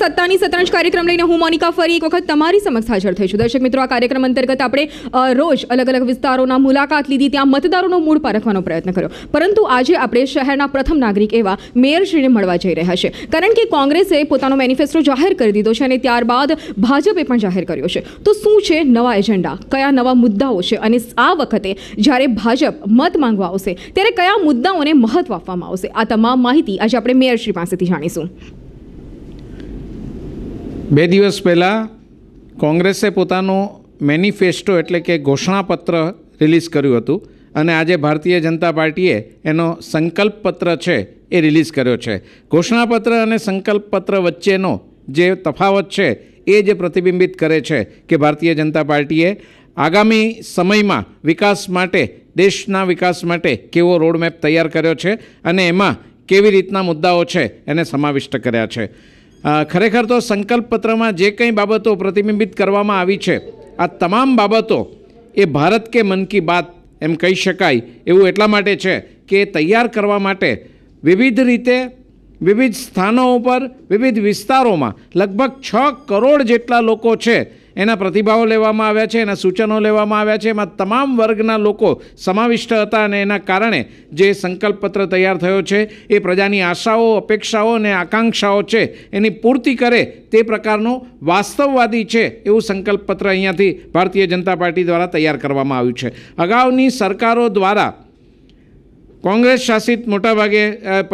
સત્તાની સત્રાંશ કાર્યક્રમ લઈને હું મોનિકા ફરી એક વખત તમારી સમક્ષ હાજર થઈ છું દર્શક મિત્રો આ કાર્યક્રમ અંતર્ગત આપણે રોજ અલગ અલગ વિસ્તારોના મુલાકાત લીધી ત્યાં મતદારોનો મૂળ પારખવાનો પ્રયત્ન કર્યો પરંતુ આજે આપણે શહેરના પ્રથમ નાગરિક એવા મેયરશ્રીને મળવા જઈ રહ્યા છે કારણ કે કોંગ્રેસે પોતાનો મેનિફેસ્ટો જાહેર કરી દીધો છે અને ત્યારબાદ ભાજપે પણ જાહેર કર્યો છે તો શું છે નવા એજન્ડા કયા નવા મુદ્દાઓ છે અને આ વખતે જ્યારે ભાજપ મત માંગવા આવશે ત્યારે કયા મુદ્દાઓને મહત્વ આપવામાં આવશે આ તમામ માહિતી આજે આપણે મેયરશ્રી પાસેથી જાણીશું બે દિવસ પહેલાં કોંગ્રેસે પોતાનો મેનિફેસ્ટો એટલે કે ઘોષણાપત્ર રિલીઝ કર્યું હતું અને આજે ભારતીય જનતા પાર્ટીએ એનો સંકલ્પ પત્ર છે એ રિલીઝ કર્યો છે ઘોષણાપત્ર અને સંકલ્પ પત્ર વચ્ચેનો જે તફાવત છે એ જે પ્રતિબિંબિત કરે છે કે ભારતીય જનતા પાર્ટીએ આગામી સમયમાં વિકાસ માટે દેશના વિકાસ માટે કેવો રોડમેપ તૈયાર કર્યો છે અને એમાં કેવી રીતના મુદ્દાઓ છે એને સમાવિષ્ટ કર્યા છે ખરેખર તો સંકલ્પપત્રમાં જે કંઈ બાબતો પ્રતિબિંબિત કરવામાં આવી છે આ તમામ બાબતો એ ભારત કે મન કી બાત એમ કહી શકાય એવું એટલા માટે છે કે તૈયાર કરવા માટે વિવિધ રીતે વિવિધ સ્થાનો ઉપર વિવિધ વિસ્તારોમાં લગભગ છ કરોડ જેટલા લોકો છે એના પ્રતિભાવો લેવામાં આવ્યા છે એના સૂચનો લેવામાં આવ્યા છે એમાં તમામ વર્ગના લોકો સમાવિષ્ટ હતા અને એના કારણે જે સંકલ્પપત્ર તૈયાર થયો છે એ પ્રજાની આશાઓ અપેક્ષાઓ અને આકાંક્ષાઓ છે એની પૂર્તિ કરે તે પ્રકારનો વાસ્તવવાદી છે એવું સંકલ્પપત્ર અહીંયાથી ભારતીય જનતા પાર્ટી દ્વારા તૈયાર કરવામાં આવ્યું છે અગાઉની સરકારો દ્વારા કોંગ્રેસ શાસિત મોટાભાગે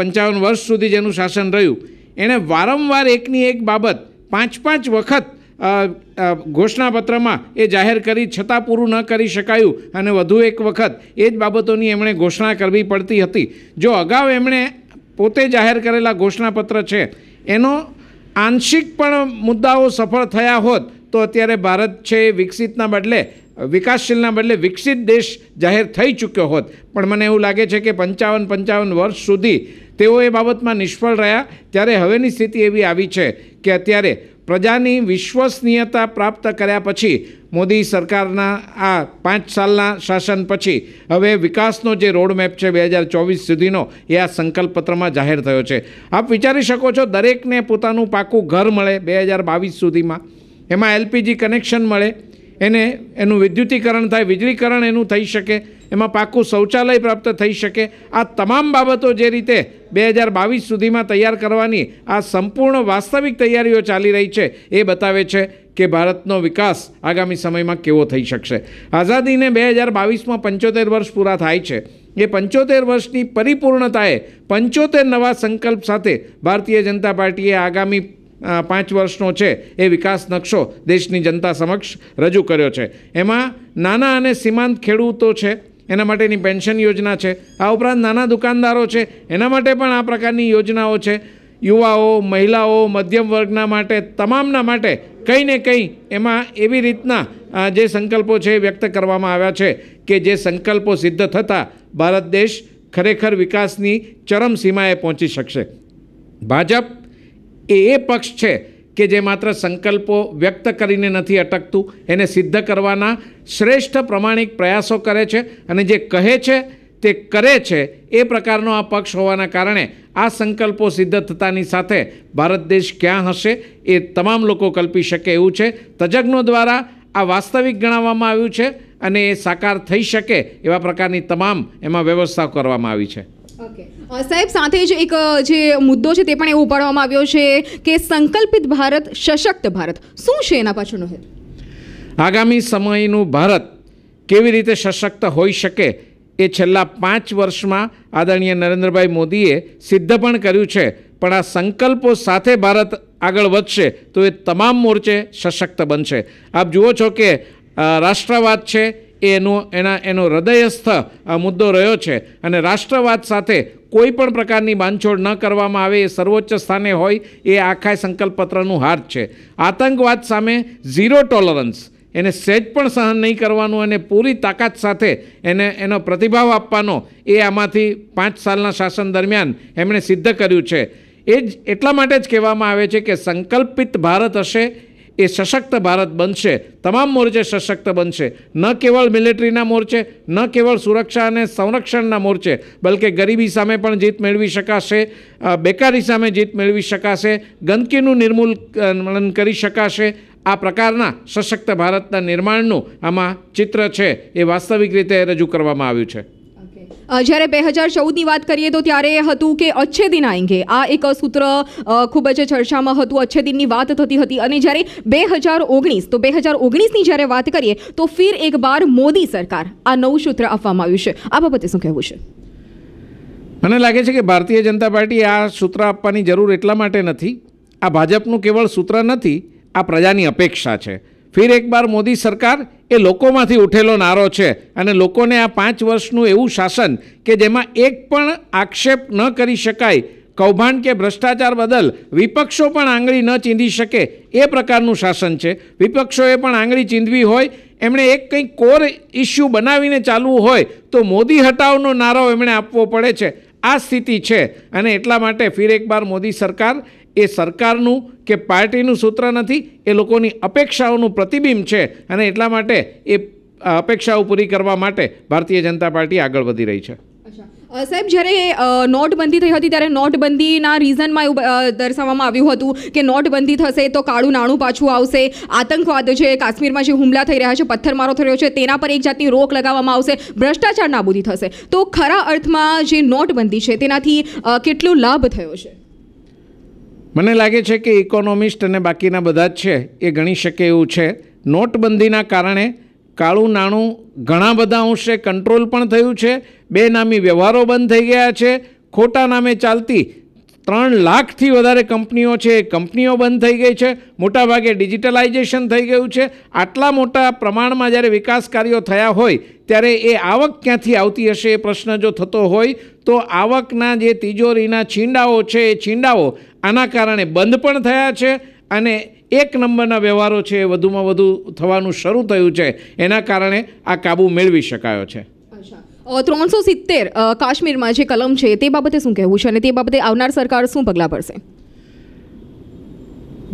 પંચાવન વર્ષ સુધી જેનું શાસન રહ્યું એણે વારંવાર એકની એક બાબત પાંચ પાંચ વખત ઘોષણાપત્રમાં એ જાહેર કરી છતાં પૂરું ન કરી શકાયું અને વધુ એક વખત એ જ બાબતોની એમણે ઘોષણા કરવી પડતી હતી જો અગાઉ એમણે પોતે જાહેર કરેલા ઘોષણાપત્ર છે એનો આંશિક પણ મુદ્દાઓ સફળ થયા હોત તો અત્યારે ભારત છે વિકસિતના બદલે વિકાસશીલના બદલે વિકસિત દેશ જાહેર થઈ ચૂક્યો હોત પણ મને એવું લાગે છે કે પંચાવન પંચાવન વર્ષ સુધી તેઓ એ બાબતમાં નિષ્ફળ રહ્યા ત્યારે હવેની સ્થિતિ એવી આવી છે કે અત્યારે પ્રજાની વિશ્વસનીયતા પ્રાપ્ત કર્યા પછી મોદી સરકારના આ પાંચ સાલના શાસન પછી હવે વિકાસનો જે રોડમેપ છે બે હજાર ચોવીસ સુધીનો એ આ સંકલ્પપત્રમાં જાહેર થયો છે આપ વિચારી શકો છો દરેકને પોતાનું પાકું ઘર મળે બે હજાર બાવીસ સુધીમાં એમાં એલપીજી કનેક્શન મળે એને એનું વિદ્યુતીકરણ થાય વીજળીકરણ એનું થઈ શકે એમાં પાકું શૌચાલય પ્રાપ્ત થઈ શકે આ તમામ બાબતો જે રીતે બે હજાર બાવીસ સુધીમાં તૈયાર કરવાની આ સંપૂર્ણ વાસ્તવિક તૈયારીઓ ચાલી રહી છે એ બતાવે છે કે ભારતનો વિકાસ આગામી સમયમાં કેવો થઈ શકશે આઝાદીને બે હજાર બાવીસમાં પંચોતેર વર્ષ પૂરા થાય છે એ પંચોતેર વર્ષની પરિપૂર્ણતાએ પંચોતેર નવા સંકલ્પ સાથે ભારતીય જનતા પાર્ટીએ આગામી પાંચ વર્ષનો છે એ વિકાસ નકશો દેશની જનતા સમક્ષ રજૂ કર્યો છે એમાં નાના અને સીમાંત ખેડૂતો છે એના માટેની પેન્શન યોજના છે આ ઉપરાંત નાના દુકાનદારો છે એના માટે પણ આ પ્રકારની યોજનાઓ છે યુવાઓ મહિલાઓ મધ્યમ વર્ગના માટે તમામના માટે કંઈ ને કંઈ એમાં એવી રીતના જે સંકલ્પો છે વ્યક્ત કરવામાં આવ્યા છે કે જે સંકલ્પો સિદ્ધ થતાં ભારત દેશ ખરેખર વિકાસની ચરમસીમાએ પહોંચી શકશે ભાજપ એ એ પક્ષ છે કે જે માત્ર સંકલ્પો વ્યક્ત કરીને નથી અટકતું એને સિદ્ધ કરવાના શ્રેષ્ઠ પ્રમાણિક પ્રયાસો કરે છે અને જે કહે છે તે કરે છે એ પ્રકારનો આ પક્ષ હોવાના કારણે આ સંકલ્પો સિદ્ધ થતાની સાથે ભારત દેશ ક્યાં હશે એ તમામ લોકો કલ્પી શકે એવું છે તજજ્ઞો દ્વારા આ વાસ્તવિક ગણાવવામાં આવ્યું છે અને એ સાકાર થઈ શકે એવા પ્રકારની તમામ એમાં વ્યવસ્થાઓ કરવામાં આવી છે ઓકે uh, સાહેબ સાથે જ એક જે મુદ્દો છે તે પણ એવો ઉપાડવામાં આવ્યો છે કે સંકલ્પિત ભારત સશક્ત ભારત શું છે એના પાછળનો હેતુ આગામી સમયનું ભારત કેવી રીતે સશક્ત હોઈ શકે એ છેલ્લા પાંચ વર્ષમાં આદરણીય નરેન્દ્રભાઈ મોદીએ સિદ્ધ પણ કર્યું છે પણ આ સંકલ્પો સાથે ભારત આગળ વધશે તો એ તમામ મોરચે સશક્ત બનશે આપ જુઓ છો કે રાષ્ટ્રવાદ છે એનો એના એનો હૃદયસ્થ આ મુદ્દો રહ્યો છે અને રાષ્ટ્રવાદ સાથે કોઈ પણ પ્રકારની બાંધછોડ ન કરવામાં આવે એ સર્વોચ્ચ સ્થાને હોય એ આખા સંકલ્પપત્રનું હાર્દ છે આતંકવાદ સામે ઝીરો ટોલરન્સ એને સહેજ પણ સહન નહીં કરવાનું અને પૂરી તાકાત સાથે એને એનો પ્રતિભાવ આપવાનો એ આમાંથી પાંચ સાલના શાસન દરમિયાન એમણે સિદ્ધ કર્યું છે એ જ એટલા માટે જ કહેવામાં આવે છે કે સંકલ્પિત ભારત હશે એ સશક્ત ભારત બનશે તમામ મોરચે સશક્ત બનશે ન કેવળ મિલિટરીના મોરચે ન કેવળ સુરક્ષા અને સંરક્ષણના મોરચે બલકે ગરીબી સામે પણ જીત મેળવી શકાશે બેકારી સામે જીત મેળવી શકાશે ગંદકીનું નિર્મૂલન કરી શકાશે આ પ્રકારના સશક્ત ભારતના નિર્માણનું આમાં ચિત્ર છે એ વાસ્તવિક રીતે રજૂ કરવામાં આવ્યું છે જ્યારે બે હજાર ચૌદની વાત કરીએ તો ત્યારે એ હતું કે અચ્છે દિન આએંગે આ એક સૂત્ર ખૂબ જ ચર્ચામાં હતું અચ્છે દિનની વાત થતી હતી અને જ્યારે બે હજાર ઓગણીસ તો બે હજાર ઓગણીસની જ્યારે વાત કરીએ તો ફિર એક બાર મોદી સરકાર આ નવું સૂત્ર આપવામાં આવ્યું છે આ બાબતે શું કહેવું છે મને લાગે છે કે ભારતીય જનતા પાર્ટી આ સૂત્ર આપવાની જરૂર એટલા માટે નથી આ ભાજપનું કેવળ સૂત્ર નથી આ પ્રજાની અપેક્ષા છે ફિર એક બાર મોદી સરકાર એ લોકોમાંથી ઉઠેલો નારો છે અને લોકોને આ પાંચ વર્ષનું એવું શાસન કે જેમાં એક પણ આક્ષેપ ન કરી શકાય કૌભાંડ કે ભ્રષ્ટાચાર બદલ વિપક્ષો પણ આંગળી ન ચીંધી શકે એ પ્રકારનું શાસન છે વિપક્ષોએ પણ આંગળી ચીંધવી હોય એમણે એક કંઈ કોર ઇસ્યુ બનાવીને ચાલવું હોય તો મોદી હટાવનો નારો એમણે આપવો પડે છે આ સ્થિતિ છે અને એટલા માટે ફિર એકવાર મોદી સરકાર એ સરકારનું કે પાર્ટીનું સૂત્ર નથી એ લોકોની અપેક્ષાઓનું પ્રતિબિંબ છે અને એટલા માટે એ અપેક્ષાઓ પૂરી કરવા માટે ભારતીય જનતા પાર્ટી આગળ વધી રહી છે સાહેબ જ્યારે નોટબંધી થઈ હતી ત્યારે નોટબંધીના રીઝનમાં એવું દર્શાવવામાં આવ્યું હતું કે નોટબંધી થશે તો કાળું નાણું પાછું આવશે આતંકવાદ છે કાશ્મીરમાં જે હુમલા થઈ રહ્યા છે પથ્થરમારો થઈ રહ્યો છે તેના પર એક જાતની રોક લગાવવામાં આવશે ભ્રષ્ટાચાર નાબૂદી થશે તો ખરા અર્થમાં જે નોટબંધી છે તેનાથી કેટલો લાભ થયો છે મને લાગે છે કે ઇકોનોમિસ્ટ અને બાકીના બધા જ છે એ ગણી શકે એવું છે નોટબંધીના કારણે કાળું નાણું ઘણા બધા અંશે કંટ્રોલ પણ થયું છે બેનામી વ્યવહારો બંધ થઈ ગયા છે ખોટા નામે ચાલતી ત્રણ લાખથી વધારે કંપનીઓ છે કંપનીઓ બંધ થઈ ગઈ છે મોટાભાગે ડિજિટલાઇઝેશન થઈ ગયું છે આટલા મોટા પ્રમાણમાં જ્યારે વિકાસ કાર્યો થયા હોય ત્યારે એ આવક ક્યાંથી આવતી હશે એ પ્રશ્ન જો થતો હોય તો આવકના જે તિજોરીના છીંડાઓ છે એ છીંડાઓ આના કારણે બંધ પણ થયા છે અને એક નંબરના વ્યવહારો છે એ વધુમાં વધુ થવાનું શરૂ થયું છે એના કારણે આ કાબુ મેળવી શકાયો છે ત્રણસો સિત્તેર કાશ્મીરમાં જે કલમ છે તે બાબતે શું કહેવું છે અને તે બાબતે આવનાર સરકાર શું પગલાં ભરશે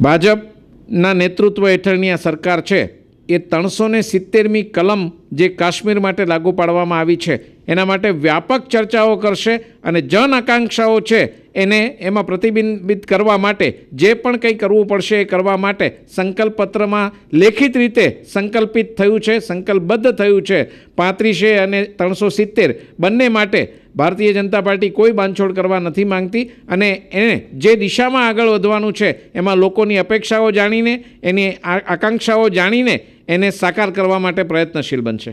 ભાજપના નેતૃત્વ હેઠળની આ સરકાર છે એ ત્રણસો સિત્તેરમી કલમ જે કાશ્મીર માટે લાગુ પાડવામાં આવી છે એના માટે વ્યાપક ચર્ચાઓ કરશે અને જન આકાંક્ષાઓ છે એને એમાં પ્રતિબિંબિત કરવા માટે જે પણ કંઈ કરવું પડશે એ કરવા માટે સંકલ્પપત્રમાં લેખિત રીતે સંકલ્પિત થયું છે સંકલ્પબદ્ધ થયું છે પાંત્રીસે અને ત્રણસો સિત્તેર બંને માટે ભારતીય જનતા પાર્ટી કોઈ બાંધછોડ કરવા નથી માંગતી અને એણે જે દિશામાં આગળ વધવાનું છે એમાં લોકોની અપેક્ષાઓ જાણીને એની આકાંક્ષાઓ જાણીને એને સાકાર કરવા માટે પ્રયત્નશીલ બનશે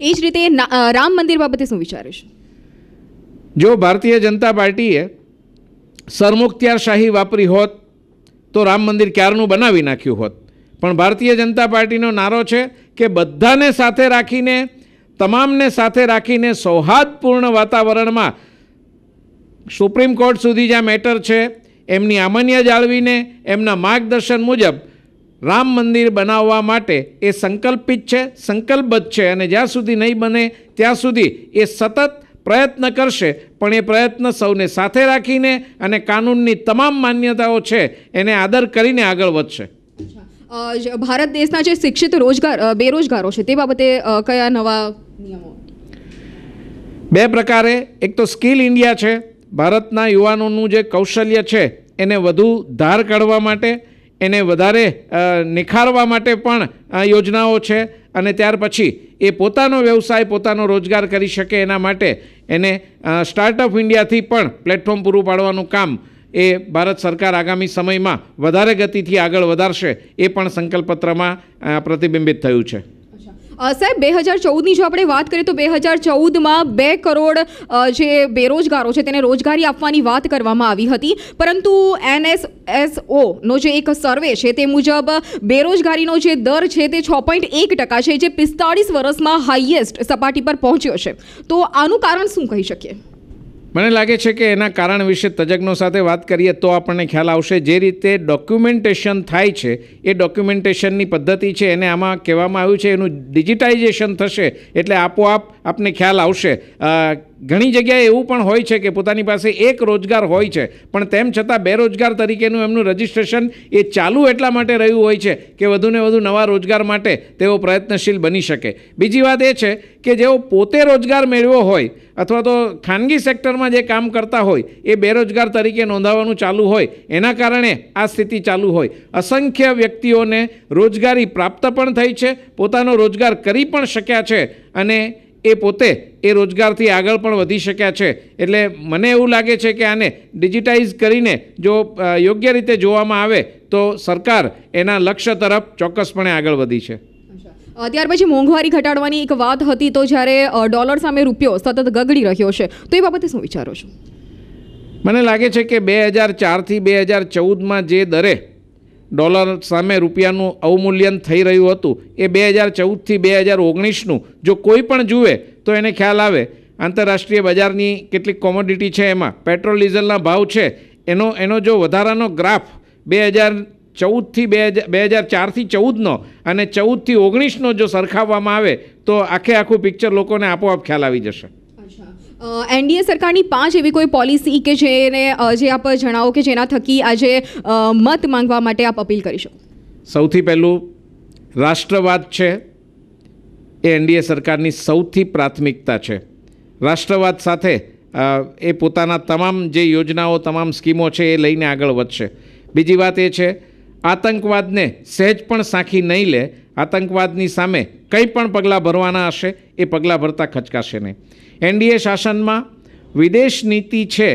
એ જ રીતે રામ મંદિર બાબતે શું વિચારે છે જો ભારતીય જનતા પાર્ટીએ સરમુખત્યારશાહી વાપરી હોત તો રામ મંદિર ક્યારનું બનાવી નાખ્યું હોત પણ ભારતીય જનતા પાર્ટીનો નારો છે કે બધાને સાથે રાખીને તમામને સાથે રાખીને સૌહાદપૂર્ણ વાતાવરણમાં સુપ્રીમ કોર્ટ સુધી જ્યાં મેટર છે એમની આમન્ય જાળવીને એમના માર્ગદર્શન મુજબ રામ મંદિર બનાવવા માટે એ સંકલ્પિત છે સંકલ્પબદ્ધ છે અને જ્યાં સુધી નહીં બને ત્યાં સુધી એ સતત પ્રયત્ન કરશે પણ એ પ્રયત્ન સૌને સાથે રાખીને અને કાનૂનની તમામ માન્યતાઓ છે એને આદર કરીને આગળ વધશે ભારત દેશના જે શિક્ષિત રોજગાર બેરોજગારો છે તે બાબતે કયા નવા નિયમો બે પ્રકારે એક તો સ્કિલ ઇન્ડિયા છે ભારતના યુવાનોનું જે કૌશલ્ય છે એને વધુ ધાર કાઢવા માટે એને વધારે નિખારવા માટે પણ યોજનાઓ છે અને ત્યાર પછી એ પોતાનો વ્યવસાય પોતાનો રોજગાર કરી શકે એના માટે એને સ્ટાર્ટઅપ ઇન્ડિયાથી પણ પ્લેટફોર્મ પૂરું પાડવાનું કામ એ ભારત સરકાર આગામી સમયમાં વધારે ગતિથી આગળ વધારશે એ પણ સંકલ્પપત્રમાં પ્રતિબિંબિત થયું છે સાહેબ બે હજાર ચૌદની જો આપણે વાત કરીએ તો બે હજાર ચૌદમાં બે કરોડ જે બેરોજગારો છે તેને રોજગારી આપવાની વાત કરવામાં આવી હતી પરંતુ એનએસએસઓનો જે એક સર્વે છે તે મુજબ બેરોજગારીનો જે દર છે તે છ પોઈન્ટ એક ટકા છે જે પિસ્તાળીસ વર્ષમાં હાઈએસ્ટ સપાટી પર પહોંચ્યો છે તો આનું કારણ શું કહી શકીએ મને લાગે છે કે એના કારણ વિશે તજજ્ઞો સાથે વાત કરીએ તો આપણને ખ્યાલ આવશે જે રીતે ડોક્યુમેન્ટેશન થાય છે એ ડોક્યુમેન્ટેશનની પદ્ધતિ છે એને આમાં કહેવામાં આવ્યું છે એનું ડિજિટાઇઝેશન થશે એટલે આપોઆપ આપને ખ્યાલ આવશે ઘણી જગ્યાએ એવું પણ હોય છે કે પોતાની પાસે એક રોજગાર હોય છે પણ તેમ છતાં બેરોજગાર તરીકેનું એમનું રજિસ્ટ્રેશન એ ચાલુ એટલા માટે રહ્યું હોય છે કે વધુને વધુ નવા રોજગાર માટે તેઓ પ્રયત્નશીલ બની શકે બીજી વાત એ છે કે જેઓ પોતે રોજગાર મેળવ્યો હોય અથવા તો ખાનગી સેક્ટરમાં જે કામ કરતા હોય એ બેરોજગાર તરીકે નોંધાવવાનું ચાલુ હોય એના કારણે આ સ્થિતિ ચાલુ હોય અસંખ્ય વ્યક્તિઓને રોજગારી પ્રાપ્ત પણ થઈ છે પોતાનો રોજગાર કરી પણ શક્યા છે અને એ પોતે એ રોજગારથી આગળ પણ વધી શક્યા છે એટલે મને એવું લાગે છે કે આને ડિજિટાઇઝ કરીને જો યોગ્ય રીતે જોવામાં આવે તો સરકાર એના લક્ષ્ય તરફ ચોક્કસપણે આગળ વધી છે ત્યાર પછી મોંઘવારી ઘટાડવાની એક વાત હતી તો જ્યારે ડોલર સામે રૂપિયો સતત ગગડી રહ્યો છે તો એ બાબતે શું વિચારો છો મને લાગે છે કે બે હજાર ચારથી બે હજાર ચૌદમાં જે દરે ડોલર સામે રૂપિયાનું અવમૂલ્યન થઈ રહ્યું હતું એ બે હજાર ચૌદથી બે હજાર ઓગણીસનું જો કોઈ પણ જુએ તો એને ખ્યાલ આવે આંતરરાષ્ટ્રીય બજારની કેટલીક કોમોડિટી છે એમાં પેટ્રોલ ડીઝલના ભાવ છે એનો એનો જો વધારાનો ગ્રાફ બે હજાર ચૌદથી બે હજાર બે હજાર ચારથી ચૌદનો અને ચૌદથી ઓગણીસનો જો સરખાવવામાં આવે તો આખે આખું પિક્ચર લોકોને આપોઆપ ખ્યાલ આવી જશે એનડીએ સરકારની પાંચ એવી કોઈ પોલિસી કે જેને જે આપ જણાવો કે જેના થકી આજે મત માંગવા માટે આપ અપીલ કરી શકો સૌથી પહેલું રાષ્ટ્રવાદ છે એ એનડીએ સરકારની સૌથી પ્રાથમિકતા છે રાષ્ટ્રવાદ સાથે એ પોતાના તમામ જે યોજનાઓ તમામ સ્કીમો છે એ લઈને આગળ વધશે બીજી વાત એ છે આતંકવાદને સહેજ પણ સાંખી નહીં લે આતંકવાદની સામે કંઈ પણ પગલાં ભરવાના હશે એ પગલાં ભરતા ખચકાશે નહીં એનડીએ શાસનમાં વિદેશ નીતિ છે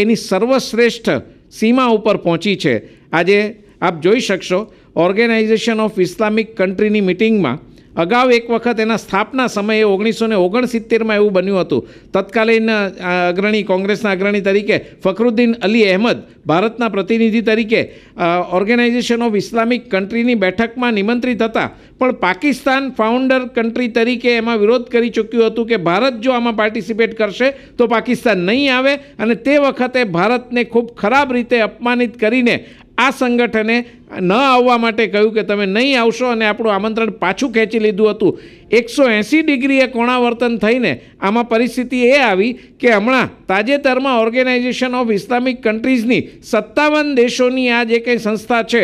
એની સર્વશ્રેષ્ઠ સીમા ઉપર પહોંચી છે આજે આપ જોઈ શકશો ઓર્ગેનાઇઝેશન ઓફ ઇસ્લામિક કન્ટ્રીની મિટિંગમાં અગાઉ એક વખત એના સ્થાપના સમયે ઓગણીસો ને ઓગણસિત્તેરમાં એવું બન્યું હતું તત્કાલીન અગ્રણી કોંગ્રેસના અગ્રણી તરીકે ફખરુદ્દીન અલી અહેમદ ભારતના પ્રતિનિધિ તરીકે ઓર્ગેનાઇઝેશન ઓફ ઇસ્લામિક કન્ટ્રીની બેઠકમાં નિમંત્રિત હતા પણ પાકિસ્તાન ફાઉન્ડર કન્ટ્રી તરીકે એમાં વિરોધ કરી ચૂક્યું હતું કે ભારત જો આમાં પાર્ટિસિપેટ કરશે તો પાકિસ્તાન નહીં આવે અને તે વખતે ભારતને ખૂબ ખરાબ રીતે અપમાનિત કરીને આ સંગઠને ન આવવા માટે કહ્યું કે તમે નહીં આવશો અને આપણું આમંત્રણ પાછું ખેંચી લીધું હતું એકસો એંસી ડિગ્રીએ કોણાવર્તન થઈને આમાં પરિસ્થિતિ એ આવી કે હમણાં તાજેતરમાં ઓર્ગેનાઇઝેશન ઓફ ઇસ્લામિક કન્ટ્રીઝની સત્તાવન દેશોની આ જે કંઈ સંસ્થા છે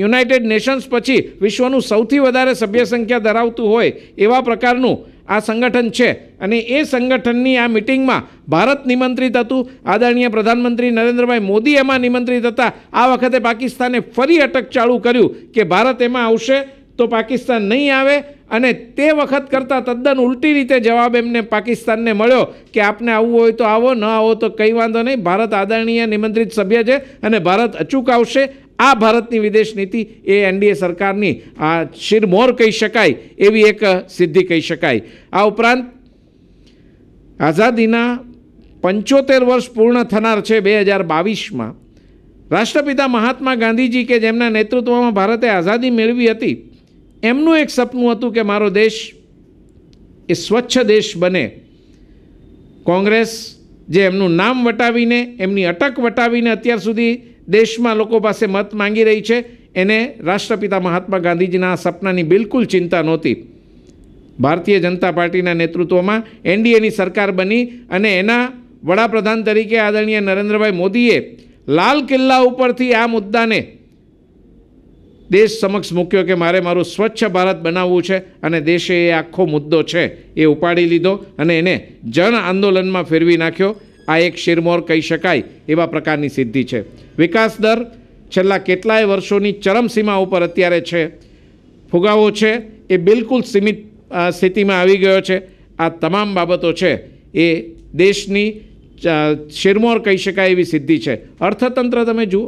યુનાઇટેડ નેશન્સ પછી વિશ્વનું સૌથી વધારે સભ્ય સંખ્યા ધરાવતું હોય એવા પ્રકારનું આ સંગઠન છે અને એ સંગઠનની આ મિટિંગમાં ભારત નિમંત્રિત હતું આદરણીય પ્રધાનમંત્રી નરેન્દ્રભાઈ મોદી એમાં નિમંત્રિત હતા આ વખતે પાકિસ્તાને ફરી અટક ચાલુ કર્યું કે ભારત એમાં આવશે તો પાકિસ્તાન નહીં આવે અને તે વખત કરતાં તદ્દન ઉલટી રીતે જવાબ એમને પાકિસ્તાનને મળ્યો કે આપને આવવું હોય તો આવો ન આવો તો કંઈ વાંધો નહીં ભારત આદરણીય નિમંત્રિત સભ્ય છે અને ભારત અચૂક આવશે આ ભારતની વિદેશ નીતિ એ એનડીએ સરકારની આ શિરમોર કહી શકાય એવી એક સિદ્ધિ કહી શકાય આ ઉપરાંત આઝાદીના પંચોતેર વર્ષ પૂર્ણ થનાર છે બે હજાર બાવીસમાં રાષ્ટ્રપિતા મહાત્મા ગાંધીજી કે જેમના નેતૃત્વમાં ભારતે આઝાદી મેળવી હતી એમનું એક સપનું હતું કે મારો દેશ એ સ્વચ્છ દેશ બને કોંગ્રેસ જે એમનું નામ વટાવીને એમની અટક વટાવીને અત્યાર સુધી દેશમાં લોકો પાસે મત માંગી રહી છે એને રાષ્ટ્રપિતા મહાત્મા ગાંધીજીના સપનાની બિલકુલ ચિંતા નહોતી ભારતીય જનતા પાર્ટીના નેતૃત્વમાં એનડીએની સરકાર બની અને એના વડાપ્રધાન તરીકે આદરણીય નરેન્દ્રભાઈ મોદીએ લાલ કિલ્લા ઉપરથી આ મુદ્દાને દેશ સમક્ષ મૂક્યો કે મારે મારું સ્વચ્છ ભારત બનાવવું છે અને દેશે એ આખો મુદ્દો છે એ ઉપાડી લીધો અને એને જન આંદોલનમાં ફેરવી નાખ્યો આ એક શિરમોર કહી શકાય એવા પ્રકારની સિદ્ધિ છે વિકાસ દર છેલ્લા કેટલાય વર્ષોની ચરમસીમા ઉપર અત્યારે છે ફુગાવો છે એ બિલકુલ સીમિત સ્થિતિમાં આવી ગયો છે આ તમામ બાબતો છે એ દેશની શિરમોર કહી શકાય એવી સિદ્ધિ છે અર્થતંત્ર તમે જુઓ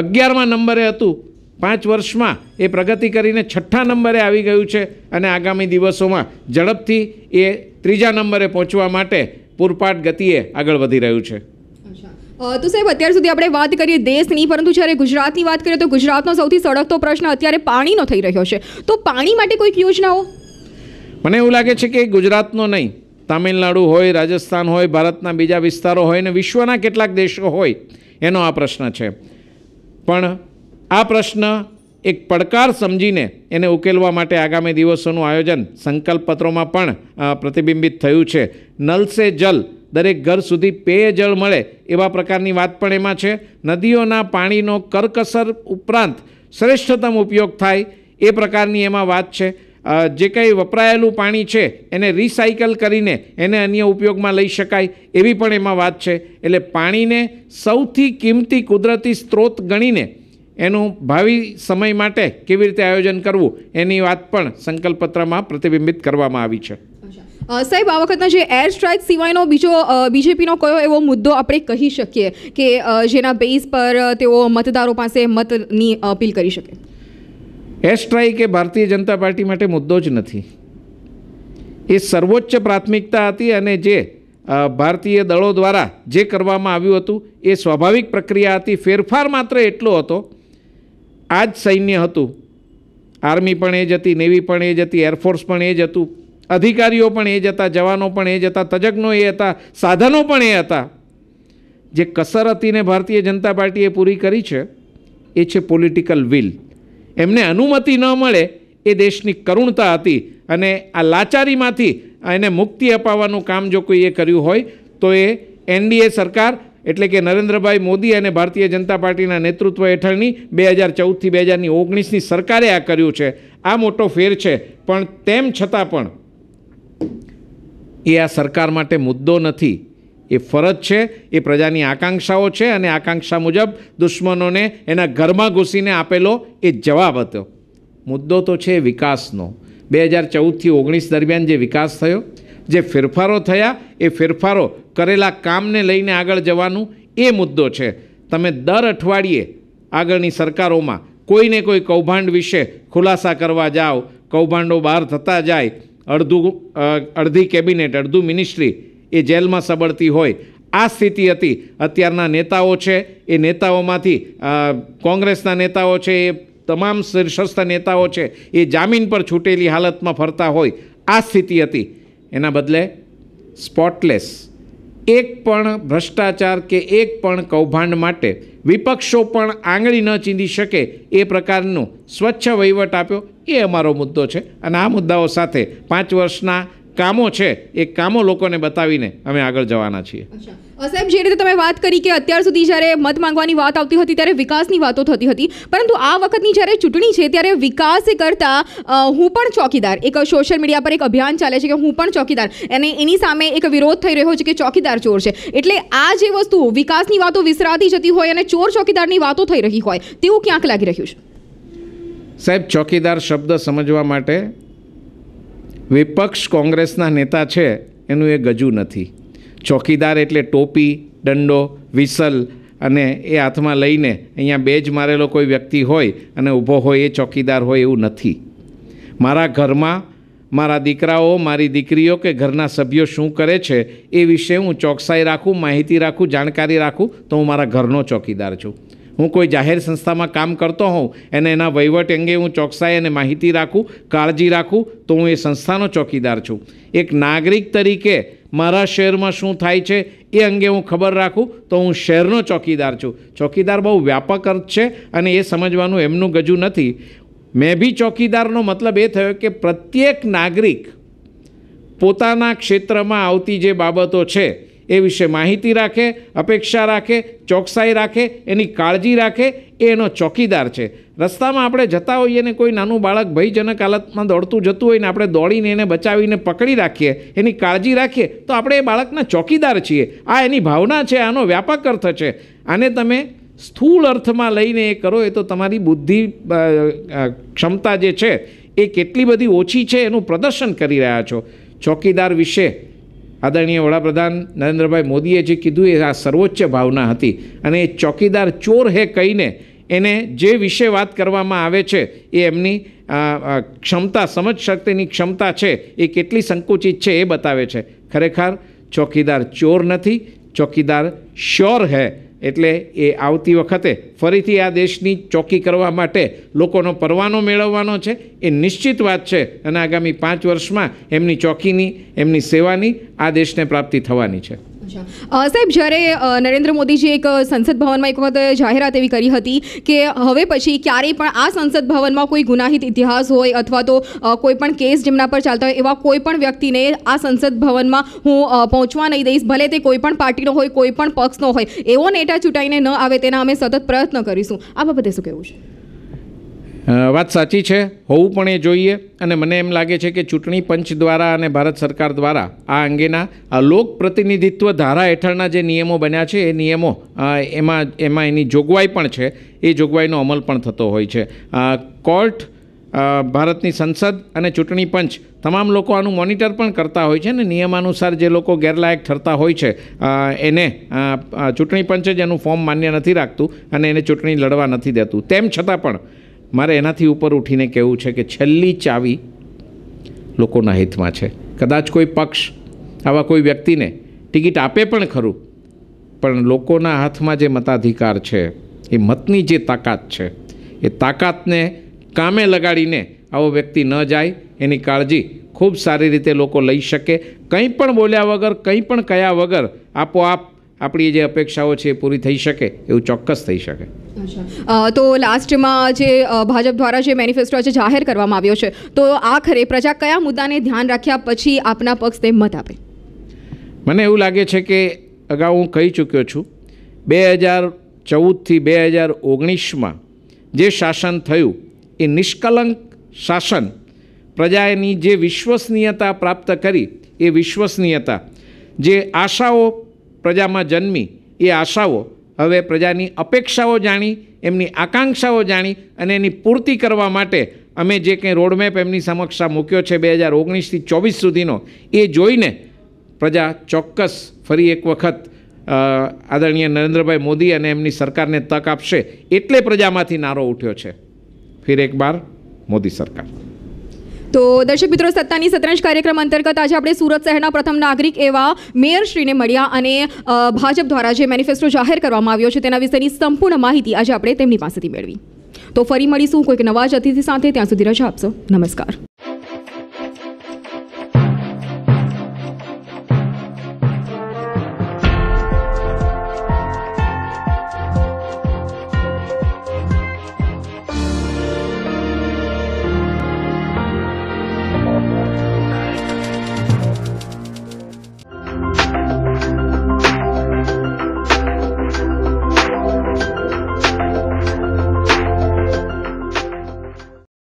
અગિયારમાં નંબરે હતું પાંચ વર્ષમાં એ પ્રગતિ કરીને છઠ્ઠા નંબરે આવી ગયું છે અને આગામી દિવસોમાં ઝડપથી એ ત્રીજા નંબરે પહોંચવા માટે પૂરપાટ ગતિએ આગળ વધી રહ્યું છે તો સાહેબ અત્યાર સુધી આપણે વાત કરીએ દેશની પરંતુ જ્યારે ગુજરાતની વાત કરીએ તો ગુજરાતનો સૌથી સળગતો પ્રશ્ન અત્યારે પાણીનો થઈ રહ્યો છે તો પાણી માટે કોઈક યોજનાઓ મને એવું લાગે છે કે ગુજરાતનો નહીં તામિલનાડુ હોય રાજસ્થાન હોય ભારતના બીજા વિસ્તારો હોય ને વિશ્વના કેટલાક દેશો હોય એનો આ પ્રશ્ન છે પણ આ પ્રશ્ન એક પડકાર સમજીને એને ઉકેલવા માટે આગામી દિવસોનું આયોજન સંકલ્પપત્રોમાં પણ પ્રતિબિંબિત થયું છે નલ સે જલ દરેક ઘર સુધી પેયજળ મળે એવા પ્રકારની વાત પણ એમાં છે નદીઓના પાણીનો કરકસર ઉપરાંત શ્રેષ્ઠતમ ઉપયોગ થાય એ પ્રકારની એમાં વાત છે જે કંઈ વપરાયેલું પાણી છે એને રિસાયકલ કરીને એને અન્ય ઉપયોગમાં લઈ શકાય એવી પણ એમાં વાત છે એટલે પાણીને સૌથી કિંમતી કુદરતી સ્ત્રોત ગણીને એનું ભાવિ સમય માટે કેવી રીતે આયોજન કરવું એની વાત પણ સંકલ્પપત્રમાં પ્રતિબિંબિત કરવામાં આવી છે સાહેબ આ વખતના જે એર સ્ટ્રાઇક સિવાયનો બીજો બીજેપીનો કયો એવો મુદ્દો આપણે કહી શકીએ કે જેના બેઝ પર તેઓ મતદારો પાસે મતની અપીલ કરી શકે એર સ્ટ્રાઇક એ ભારતીય જનતા પાર્ટી માટે મુદ્દો જ નથી એ સર્વોચ્ચ પ્રાથમિકતા હતી અને જે ભારતીય દળો દ્વારા જે કરવામાં આવ્યું હતું એ સ્વાભાવિક પ્રક્રિયા હતી ફેરફાર માત્ર એટલો હતો આ જ સૈન્ય હતું આર્મી પણ એ જ હતી નેવી પણ એ જ હતી એરફોર્સ પણ એ જ હતું અધિકારીઓ પણ એ જ હતા જવાનો પણ એ જ હતા તજજ્ઞો એ હતા સાધનો પણ એ હતા જે કસર હતીને ભારતીય જનતા પાર્ટીએ પૂરી કરી છે એ છે પોલિટિકલ વિલ એમને અનુમતિ ન મળે એ દેશની કરુણતા હતી અને આ લાચારીમાંથી એને મુક્તિ અપાવવાનું કામ જો કોઈએ કર્યું હોય તો એ એનડીએ સરકાર એટલે કે નરેન્દ્રભાઈ મોદી અને ભારતીય જનતા પાર્ટીના નેતૃત્વ હેઠળની બે હજાર ચૌદથી બે હજારની ઓગણીસની સરકારે આ કર્યું છે આ મોટો ફેર છે પણ તેમ છતાં પણ એ આ સરકાર માટે મુદ્દો નથી એ ફરજ છે એ પ્રજાની આકાંક્ષાઓ છે અને આકાંક્ષા મુજબ દુશ્મનોને એના ઘરમાં ઘૂસીને આપેલો એ જવાબ હતો મુદ્દો તો છે વિકાસનો બે હજાર ચૌદથી ઓગણીસ દરમિયાન જે વિકાસ થયો જે ફેરફારો થયા એ ફેરફારો કરેલા કામને લઈને આગળ જવાનું એ મુદ્દો છે તમે દર અઠવાડિયે આગળની સરકારોમાં કોઈને કોઈ કૌભાંડ વિશે ખુલાસા કરવા જાઓ કૌભાંડો બહાર થતા જાય અડધું અડધી કેબિનેટ અડધું મિનિસ્ટ્રી એ જેલમાં સબળતી હોય આ સ્થિતિ હતી અત્યારના નેતાઓ છે એ નેતાઓમાંથી કોંગ્રેસના નેતાઓ છે એ તમામ શીર્ષસ્થ નેતાઓ છે એ જામીન પર છૂટેલી હાલતમાં ફરતા હોય આ સ્થિતિ હતી એના બદલે સ્પોટલેસ એક પણ ભ્રષ્ટાચાર કે એક પણ કૌભાંડ માટે વિપક્ષો પણ આંગળી ન ચીંધી શકે એ પ્રકારનું સ્વચ્છ વહીવટ આપ્યો એ અમારો મુદ્દો છે અને આ મુદ્દાઓ સાથે પાંચ વર્ષના કામો છે એ કામો લોકોને બતાવીને અમે આગળ જવાના છીએ સાહેબ જે રીતે તમે વાત કરી કે અત્યાર સુધી જ્યારે મત માંગવાની વાત આવતી હતી ત્યારે વિકાસની વાતો થતી હતી પરંતુ આ વખતની જ્યારે ચૂંટણી છે ત્યારે વિકાસ કરતાં હું પણ ચોકીદાર એક સોશિયલ મીડિયા પર એક અભિયાન ચાલે છે કે હું પણ ચોકીદાર અને એની સામે એક વિરોધ થઈ રહ્યો છે કે ચોકીદાર ચોર છે એટલે આ જે વસ્તુ વિકાસની વાતો વિસરાતી જતી હોય અને ચોર ચોકીદારની વાતો થઈ રહી હોય તેવું ક્યાંક લાગી રહ્યું છે સાહેબ ચોકીદાર શબ્દ સમજવા માટે વિપક્ષ કોંગ્રેસના નેતા છે એનું એ ગજુ નથી ચોકીદાર એટલે ટોપી દંડો વિસલ અને એ હાથમાં લઈને અહીંયા બેજ મારેલો કોઈ વ્યક્તિ હોય અને ઊભો હોય એ ચોકીદાર હોય એવું નથી મારા ઘરમાં મારા દીકરાઓ મારી દીકરીઓ કે ઘરના સભ્યો શું કરે છે એ વિશે હું ચોકસાઈ રાખું માહિતી રાખું જાણકારી રાખું તો હું મારા ઘરનો ચોકીદાર છું હું કોઈ જાહેર સંસ્થામાં કામ કરતો હોઉં અને એના વહીવટ અંગે હું ચોકસાઈ અને માહિતી રાખું કાળજી રાખું તો હું એ સંસ્થાનો ચોકીદાર છું એક નાગરિક તરીકે મારા શહેરમાં શું થાય છે એ અંગે હું ખબર રાખું તો હું શહેરનો ચોકીદાર છું ચોકીદાર બહુ વ્યાપક અર્થ છે અને એ સમજવાનું એમનું ગજુ નથી મેં બી ચોકીદારનો મતલબ એ થયો કે પ્રત્યેક નાગરિક પોતાના ક્ષેત્રમાં આવતી જે બાબતો છે એ વિશે માહિતી રાખે અપેક્ષા રાખે ચોકસાઈ રાખે એની કાળજી રાખે એ એનો ચોકીદાર છે રસ્તામાં આપણે જતા હોઈએ ને કોઈ નાનું બાળક ભયજનક હાલતમાં દોડતું જતું હોય ને આપણે દોડીને એને બચાવીને પકડી રાખીએ એની કાળજી રાખીએ તો આપણે એ બાળકના ચોકીદાર છીએ આ એની ભાવના છે આનો વ્યાપક અર્થ છે આને તમે સ્થૂળ અર્થમાં લઈને એ કરો એ તો તમારી બુદ્ધિ ક્ષમતા જે છે એ કેટલી બધી ઓછી છે એનું પ્રદર્શન કરી રહ્યા છો ચોકીદાર વિશે આદરણીય વડાપ્રધાન નરેન્દ્રભાઈ મોદીએ જે કીધું એ આ સર્વોચ્ચ ભાવના હતી અને એ ચોકીદાર ચોર હે કહીને એને જે વિશે વાત કરવામાં આવે છે એ એમની ક્ષમતા સમજ શક્તિની ક્ષમતા છે એ કેટલી સંકુચિત છે એ બતાવે છે ખરેખર ચોકીદાર ચોર નથી ચોકીદાર શ્યોર હે એટલે એ આવતી વખતે ફરીથી આ દેશની ચોકી કરવા માટે લોકોનો પરવાનો મેળવવાનો છે એ નિશ્ચિત વાત છે અને આગામી પાંચ વર્ષમાં એમની ચોકીની એમની સેવાની આ દેશને પ્રાપ્તિ થવાની છે સાહેબ જ્યારે નરેન્દ્ર મોદીજી એક સંસદ ભવનમાં એક વખત જાહેરાત એવી કરી હતી કે હવે પછી ક્યારેય પણ આ સંસદ ભવનમાં કોઈ ગુનાહિત ઇતિહાસ હોય અથવા તો કોઈ પણ કેસ જેમના પર ચાલતા હોય એવા કોઈ પણ વ્યક્તિને આ સંસદ ભવનમાં હું પહોંચવા નહીં દઈશ ભલે તે કોઈ પણ પાર્ટીનો હોય કોઈ પણ પક્ષનો હોય એવો નેતા ચૂંટાઈને ન આવે તેના અમે સતત પ્રયત્ન કરીશું આ બાબતે શું કહેવું છે વાત સાચી છે હોવું પણ એ જોઈએ અને મને એમ લાગે છે કે ચૂંટણી પંચ દ્વારા અને ભારત સરકાર દ્વારા આ અંગેના લોકપ્રતિનિધિત્વ ધારા હેઠળના જે નિયમો બન્યા છે એ નિયમો એમાં એમાં એની જોગવાઈ પણ છે એ જોગવાઈનો અમલ પણ થતો હોય છે કોર્ટ ભારતની સંસદ અને ચૂંટણી પંચ તમામ લોકો આનું મોનિટર પણ કરતા હોય છે અને નિયમાનુસાર જે લોકો ગેરલાયક ઠરતા હોય છે એને ચૂંટણી પંચ જ એનું ફોર્મ માન્ય નથી રાખતું અને એને ચૂંટણી લડવા નથી દેતું તેમ છતાં પણ મારે એનાથી ઉપર ઉઠીને કહેવું છે કે છેલ્લી ચાવી લોકોના હિતમાં છે કદાચ કોઈ પક્ષ આવા કોઈ વ્યક્તિને ટિકિટ આપે પણ ખરું પણ લોકોના હાથમાં જે મતાધિકાર છે એ મતની જે તાકાત છે એ તાકાતને કામે લગાડીને આવો વ્યક્તિ ન જાય એની કાળજી ખૂબ સારી રીતે લોકો લઈ શકે કંઈ પણ બોલ્યા વગર કંઈ પણ કયા વગર આપોઆપ આપણી જે અપેક્ષાઓ છે એ પૂરી થઈ શકે એવું ચોક્કસ થઈ શકે તો લાસ્ટમાં જે ભાજપ દ્વારા જે મેનિફેસ્ટો છે જાહેર કરવામાં આવ્યો છે તો આખરે પ્રજા કયા મુદ્દાને ધ્યાન રાખ્યા પછી આપના પક્ષ તે મત આપે મને એવું લાગે છે કે અગાઉ હું કહી ચૂક્યો છું બે હજાર ચૌદથી બે હજાર ઓગણીસમાં જે શાસન થયું એ નિષ્કલંક શાસન પ્રજાની જે વિશ્વસનીયતા પ્રાપ્ત કરી એ વિશ્વસનીયતા જે આશાઓ પ્રજામાં જન્મી એ આશાઓ હવે પ્રજાની અપેક્ષાઓ જાણી એમની આકાંક્ષાઓ જાણી અને એની પૂર્તિ કરવા માટે અમે જે કંઈ રોડમેપ એમની સમક્ષ મૂક્યો છે બે હજાર ઓગણીસથી ચોવીસ સુધીનો એ જોઈને પ્રજા ચોક્કસ ફરી એક વખત આદરણીય નરેન્દ્રભાઈ મોદી અને એમની સરકારને તક આપશે એટલે પ્રજામાંથી નારો ઉઠ્યો છે ફિર એક બાર મોદી સરકાર તો દર્શક મિત્રો સત્તાની સતરંજ કાર્યક્રમ અંતર્ગત આજે આપણે સુરત શહેરના પ્રથમ નાગરિક એવા મેયરશ્રીને મળ્યા અને ભાજપ દ્વારા જે મેનિફેસ્ટો જાહેર કરવામાં આવ્યો છે તેના વિશેની સંપૂર્ણ માહિતી આજે આપણે તેમની પાસેથી મેળવી તો ફરી મળીશું કોઈક નવા જ અતિથિ સાથે ત્યાં સુધી રજા આપશો નમસ્કાર